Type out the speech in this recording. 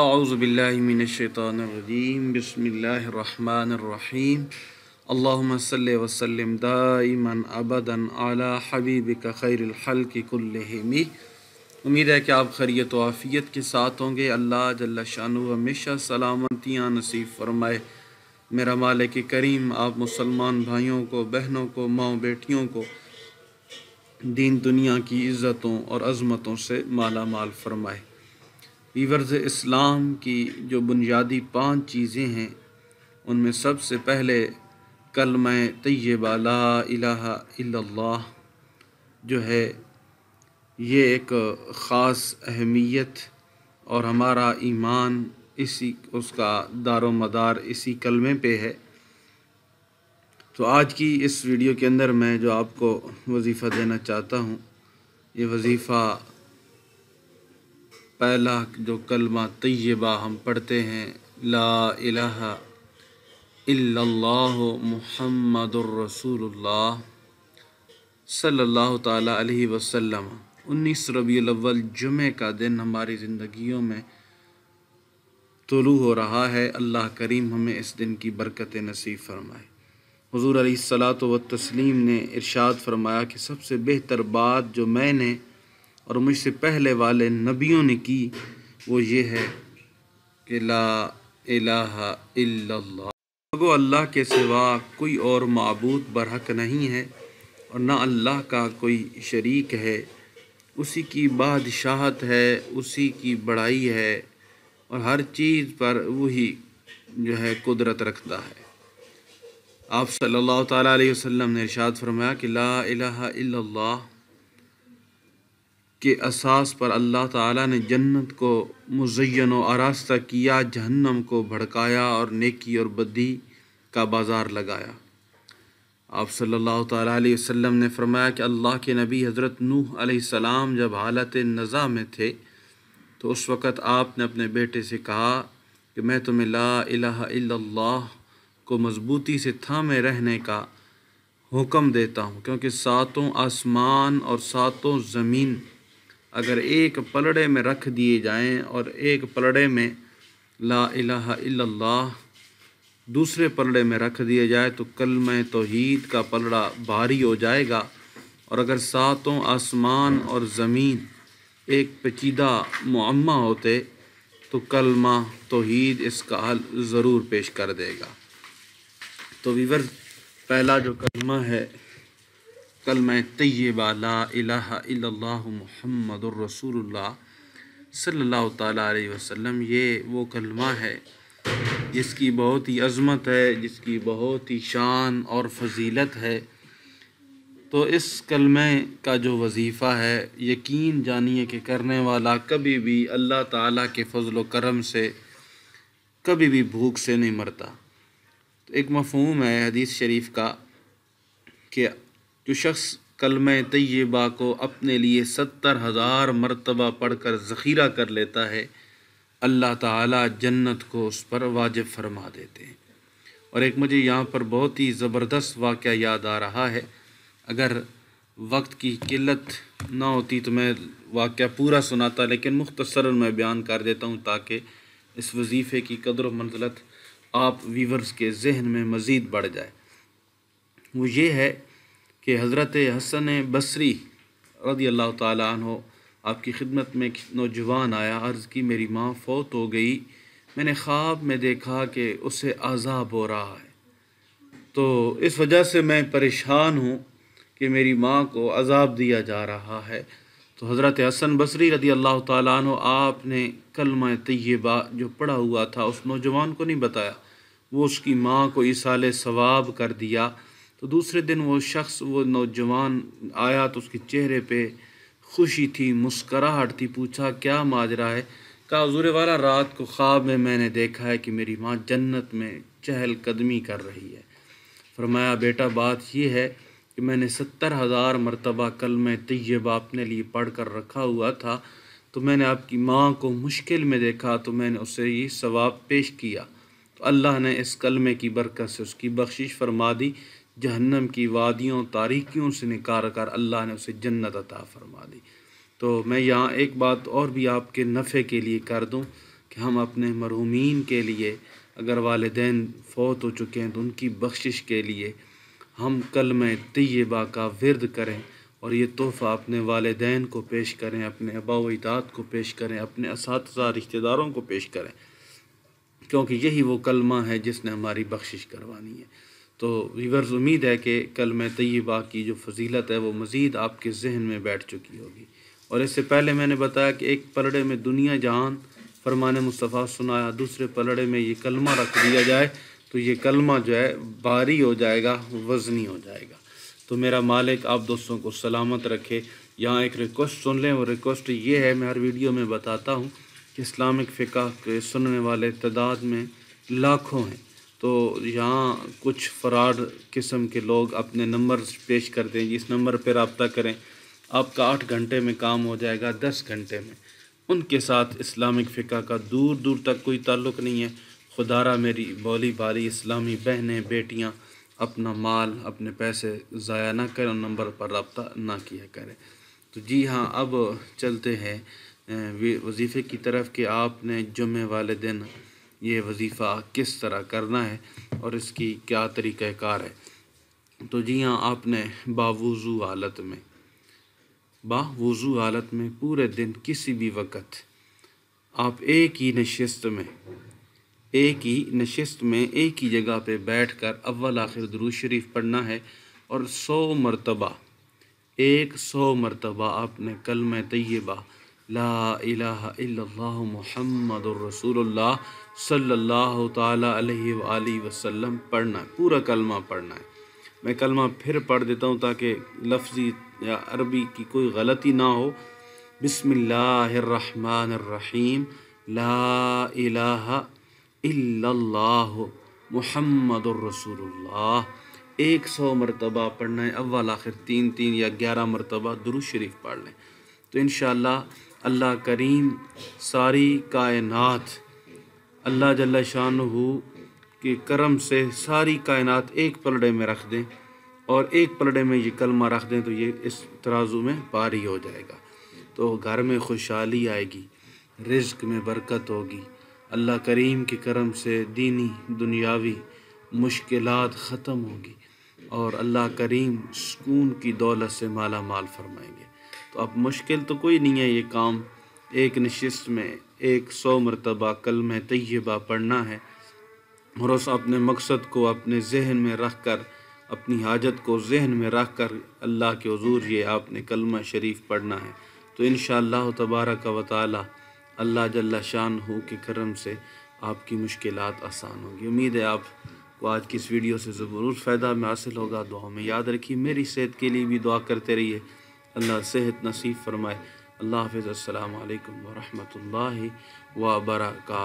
अज़बिल्लिमिनशैतरजीम बसमीम अल्लाम सल वसलम दाइमन अबदन आला हबीब का खैरहल की उम्मीद है कि आप खैरियत आफ़ियत के साथ होंगे अल्लाह जल्ला शानु हमेशा सलामतियाँ नसीब फरमाए मेरा मालिक करीम आप मुसलमान भाइयों को बहनों को माओ बेटियों को दीन दुनिया की इज़्ज़तों और अज़मतों से माला माल फरमाए वीवर्स इस्लाम की जो बुनियादी पांच चीज़ें हैं उनमें सबसे पहले कलम तय्यबा ला इलाहा जो है ये एक ख़ास अहमियत और हमारा ईमान इसी उसका दारो मदार इसी कलमे पे है तो आज की इस वीडियो के अंदर मैं जो आपको वजीफ़ा देना चाहता हूँ ये वजीफ़ा पहला जो कलमा तय्यबा हम पढ़ते हैं ला इलाहा इल्लल्लाह मुहम्मदुर रसूलुल्लाह सल्लल्लाहु ताला अलैहि वसल्लम उन्नीस रबी अव्वल जुमे का दिन हमारी ज़िंदगियों में तुलू हो रहा है अल्लाह करीम हमें इस दिन की बरकत नसीब फरमाए हजूर सलात व तस्लीम ने इरशाद फरमाया कि सबसे बेहतर बात जो मैंने और मुझसे पहले वाले नबियों ने की वो ये है कि ला इलाहा अल्लाह के सिवा कोई और मबूद बरहक नहीं है और ना अल्लाह का कोई शरीक है उसी की बादशाहत है उसी की बड़ाई है और हर चीज़ पर वही जो है कुदरत रखता है आप सल्लल्लाहु अलैहि वसल्लम ने इरशाद फरमाया कि ला इलाहा इल्लल्लाह के असास पर अल्लाह ताला ने जन्नत को मुजैन व आरास्ता किया जहन्नम को भड़काया और नेकी और बदी का बाज़ार लगाया आप सल्लल्लाहु अलैहि वसल्लम ने फरमाया कि अल्लाह के नबी हज़रत नूह सलाम जब हालत नज़ा में थे तो उस वक़्त आपने अपने बेटे से कहा कि मैं तुम्हें ला इलाहा इल्लल्लाह को मज़बूती से थामे रहने का हुक्म देता हूँ क्योंकि सातों आसमान और सातों ज़मीन अगर एक पलड़े में रख दिए जाएं और एक पलड़े में ला इलाहा इल्लल्लाह दूसरे पलड़े में रख दिए जाए तो कलम तोहीद का पलड़ा भारी हो जाएगा और अगर सातों आसमान और ज़मीन एक पेचीदा मामा होते तो कलमा तोहीद इसका हल ज़रूर पेश कर देगा तो वीवर पहला जो कलमा है मैं तय्यबा ला इलाहा महमद रसूलुल्लाह सल्लल्लाहु अलैहि वसल्लम ये वो कलमा है जिसकी बहुत ही अज़मत है जिसकी बहुत ही शान और फजीलत है तो इस कलमे का जो वजीफ़ा है यकीन जानिए कि करने वाला कभी भी अल्लाह ताला के फजल करम से कभी भी भूख से नहीं मरता तो एक मफहम है हदीस शरीफ का कि जो शख्स कलम तय्यबा को अपने लिए सत्तर हज़ार मरतबा पढ़ कर ज़ख़ीरा कर लेता है अल्लाह ताला जन्नत को उस पर वाजिब फरमा देते हैं और एक मुझे यहाँ पर बहुत ही ज़बरदस्त वाक़ याद आ रहा है अगर वक्त की किल्लत ना होती तो मैं वाक़ पूरा सुनाता लेकिन मुख्तसर मैं बयान कर देता हूँ ताकि इस वजीफ़े की कदर मंजलत आप वीवर्स के जहन में मज़ीद बढ़ जाए वो ये है कि हज़रत हसन बसरी रदी अल्लाह तु आपकी खिदमत में नौजवान आया अर्ज़ की मेरी माँ फौत हो गई मैंने ख्वाब में देखा कि उसे आज़ाब हो रहा है तो इस वजह से मैं परेशान हूँ कि मेरी माँ को अजाब दिया जा रहा है तो हज़रत हसन बसरी रदी अल्लाह तु आपने कलम तय्यबा जो पढ़ा हुआ था उस नौजवान को नहीं बताया वो उसकी माँ को साल सवाब कर दिया तो दूसरे दिन वो शख्स वो नौजवान आया तो उसके चेहरे पे खुशी थी मुस्कराहट थी पूछा क्या माजरा है कहा हजूर वाला रात को ख्वाब में मैंने देखा है कि मेरी माँ जन्नत में चहल कदमी कर रही है फरमाया बेटा बात यह है कि मैंने सत्तर हज़ार मरतबा कल मैं तय्यबा अपने लिए पढ़ कर रखा हुआ था तो मैंने आपकी माँ को मुश्किल में देखा तो मैंने उसे ये सवाब पेश किया तो अल्लाह ने इस कलमे की बरकत से उसकी बख्शिश फरमा दी जहन्नम की वादियों तारीकियों से निकाल कर अल्लाह ने उसे जन्नत अता फरमा दी तो मैं यहाँ एक बात और भी आपके नफ़े के लिए कर दूँ कि हम अपने मरहूमिन के लिए अगर वालदेन फौत हो चुके हैं तो उनकी बख्शिश के लिए हम कल में तयबा का वर्द करें और ये तोहफ़ा अपने वालदेन को पेश करें अपने अबाउदाद को पेश करें अपने इस रिश्तेदारों को पेश करें क्योंकि यही वो कलमा है जिसने हमारी बख्शिश करवानी है तो वीवर्स उम्मीद है कि कल मैं तयबा की जो फजीलत है वो मज़ीद आपके जहन में बैठ चुकी होगी और इससे पहले मैंने बताया कि एक पलड़े में दुनिया जहान फरमान मुस्तफ़ा सुनाया दूसरे पलड़े में ये कलमा रख दिया जाए तो ये कलमा जो है भारी हो जाएगा वज़नी हो जाएगा तो मेरा मालिक आप दोस्तों को सलामत रखे यहाँ एक रिक्वेस्ट सुन लें और रिक्वेस्ट ये है मैं हर वीडियो में बताता हूँ कि इस्लामिक फ़िका के सुनने वाले तादाद में लाखों हैं तो यहाँ कुछ फ्रॉड किस्म के लोग अपने नंबर पेश कर दें इस नंबर पर रबता करें आपका आठ घंटे में काम हो जाएगा दस घंटे में उनके साथ इस्लामिक फ़िका का दूर दूर तक कोई ताल्लुक नहीं है खुदारा मेरी बोली बाली इस्लामी बहनें बेटियाँ अपना माल अपने पैसे ज़ाया ना करें नंबर पर रबता ना किया करें तो जी हाँ अब चलते हैं वजीफ़े की तरफ कि आपने जुमे वाले दिन ये वजीफ़ा किस तरह करना है और इसकी क्या तरीक़ार है तो जी हाँ आपने बावज़ू हालत में बावज़ू हालत में पूरे दिन किसी भी वक्त आप एक ही नशस्त में एक ही नशस्त में एक ही जगह पे बैठकर अव्वल आखिर दरूज शरीफ पढ़ना है और सौ मरतबा एक सौ मरतबा आपने कल में तयबा ला इलाह मोहम्मद रसूलुल्लाह सल्लल्लाहु ताला अलैहि वसल्लम पढ़ना है पूरा कलमा पढ़ना है मैं कलमा फिर पढ़ देता हूँ ताकि लफ्ज़ी या अरबी की कोई गलती ना हो बिसमीम ला इलाहा रसूलुल्लाह एक सौ मरतबा पढ़ना है अव्वल आखिर तीन तीन या ग्यारह मरतबा दुरुशरीफ पढ़ लें तो इन अल्लाह करीम सारी कायनात अल्लाह जल्ला शान के करम से सारी कायनात एक पलड़े में रख दें और एक पलड़े में ये कलमा रख दें तो ये इस तराजू में पारी हो जाएगा तो घर में खुशहाली आएगी रिज्क में बरकत होगी अल्लाह करीम के करम से दीनी दुनियावी मुश्किल ख़त्म होगी और अल्लाह करीम सुकून की दौलत से माला माल फरमाएंगे तो अब मुश्किल तो कोई नहीं है ये काम एक नशस्त में एक सौ मरतबा कल में तयबा पढ़ना है और उस अपने मकसद को अपने जहन में रख कर अपनी हाजत को जहन में रख कर अल्लाह के हजूर ये आपने कलमा शरीफ पढ़ना है तो इन तबारक का ताली अल्लाह जल्ला शान हो के करम से आपकी मुश्किल आसान होगी उम्मीद है आप को आज की इस वीडियो से ज़रूर फ़ायदा में हासिल होगा दुआ में याद रखिए मेरी सेहत के लिए भी दुआ करते रहिए અલ્લાહ સહેત નસીબ ફરમાય અલ્લાહ હુફિઝુ અલસલામ અલયકુમ વરહમતુલ્લાહી વબરાકાતુહ